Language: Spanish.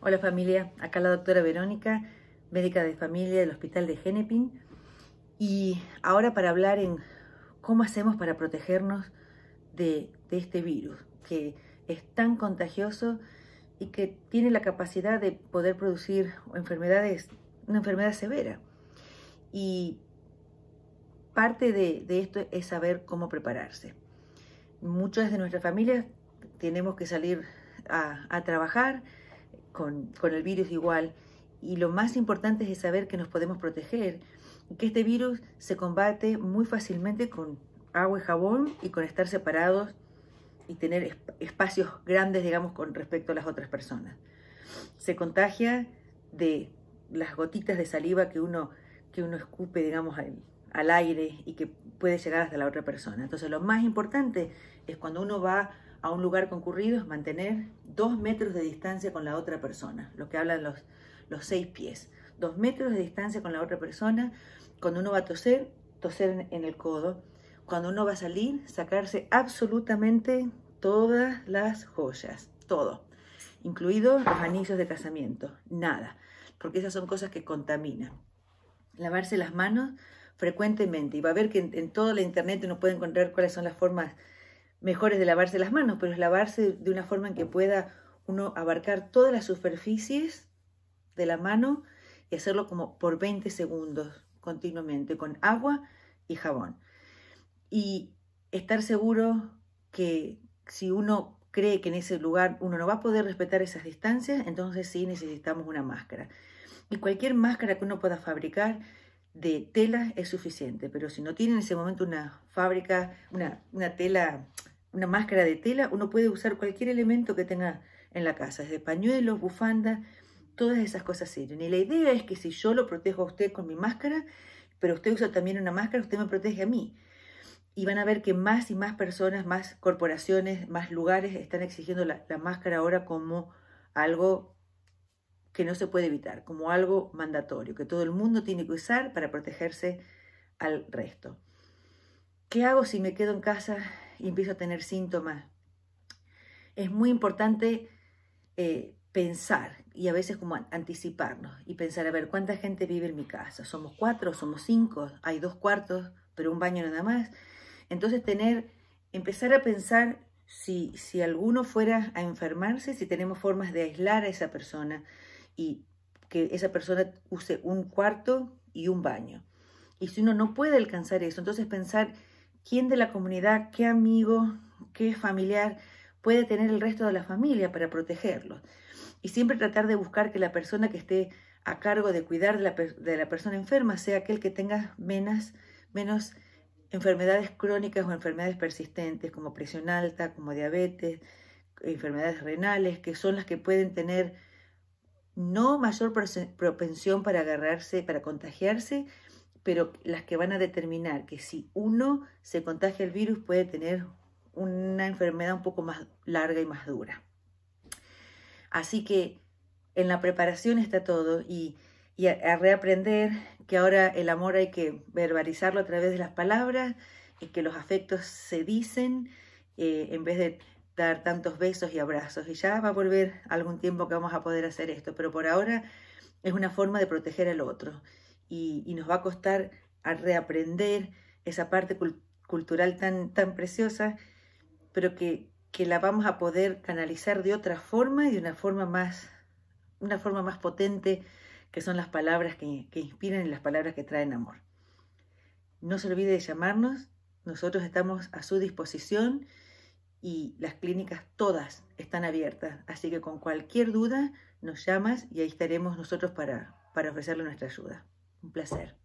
Hola familia, acá la doctora Verónica, médica de familia del Hospital de Genepin y ahora para hablar en cómo hacemos para protegernos de, este virus que es tan contagioso y que tiene la capacidad de poder producir enfermedades, una enfermedad severa. Y parte de, esto es saber cómo prepararse. Muchas de nuestras familias tenemos que salir a trabajar, con, el virus igual. Y lo más importante es saber que nos podemos proteger que este virus se combate muy fácilmente con agua y jabón y con estar separados y tener espacios grandes, digamos, con respecto a las otras personas. Se contagia de las gotitas de saliva que uno, que uno escupe, digamos, al, al aire y que puede llegar hasta la otra persona. Entonces, lo más importante es cuando uno va a un lugar concurrido es mantener dos metros de distancia con la otra persona, lo que hablan los, los seis pies. Dos metros de distancia con la otra persona. Cuando uno va a toser, toser en el codo. Cuando uno va a salir, sacarse absolutamente todas las joyas, todo, incluidos los anillos de casamiento, nada, porque esas son cosas que contaminan. Lavarse las manos frecuentemente y va a ver que en, en toda la internet uno puede encontrar cuáles son las formas mejor es de lavarse las manos, pero es lavarse de una forma en que pueda uno abarcar todas las superficies de la mano y hacerlo como por 20 segundos continuamente con agua y jabón. Y estar seguro que si uno cree que en ese lugar uno no va a poder respetar esas distancias, entonces sí necesitamos una máscara. Y cualquier máscara que uno pueda fabricar de tela es suficiente, pero si no tiene en ese momento una fábrica, una, tela, una máscara de tela, uno puede usar cualquier elemento que tenga en la casa, desde pañuelos, bufandas, todas esas cosas sirven. Y la idea es que si yo lo protejo a usted con mi máscara, pero usted usa también una máscara, usted me protege a mí. Y van a ver que más y más personas, más corporaciones, más lugares están exigiendo la, la máscara ahora como algo que no se puede evitar, como algo mandatorio, que todo el mundo tiene que usar para protegerse al resto. ¿Qué hago si me quedo en casa y empiezo a tener síntomas? Es muy importante eh, pensar y a veces como anticiparnos y pensar, a ver, ¿cuánta gente vive en mi casa? ¿Somos cuatro? ¿Somos cinco? Hay dos cuartos, pero un baño nada más. Entonces tener, empezar a pensar si, si alguno fuera a enfermarse, si tenemos formas de aislar a esa persona, y que esa persona use un cuarto y un baño. Y si uno no puede alcanzar eso, entonces pensar quién de la comunidad, qué amigo, qué familiar puede tener el resto de la familia para protegerlo. Y siempre tratar de buscar que la persona que esté a cargo de cuidar de la, de la persona enferma sea aquel que tenga menos, menos enfermedades crónicas o enfermedades persistentes como presión alta, como diabetes, enfermedades renales, que son las que pueden tener no mayor propensión para agarrarse, para contagiarse, pero las que van a determinar que si uno se contagia el virus puede tener una enfermedad un poco más larga y más dura. Así que en la preparación está todo y, a, reaprender que ahora el amor hay que verbalizarlo a través de las palabras y que los afectos se dicen eh, en vez de dar tantos besos y abrazos. Y ya va a volver algún tiempo que vamos a poder hacer esto, pero por ahora es una forma de proteger al otro y, nos va a costar a reaprender esa parte cultural tan, tan preciosa, pero que, que la vamos a poder canalizar de otra forma y de una forma más, una forma más potente, que son las palabras que, que inspiran y las palabras que traen amor. No se olvide de llamarnos, nosotros estamos a su disposición y las clínicas todas están abiertas, así que con cualquier duda nos llamas y ahí estaremos nosotros para, para ofrecerle nuestra ayuda. Un placer.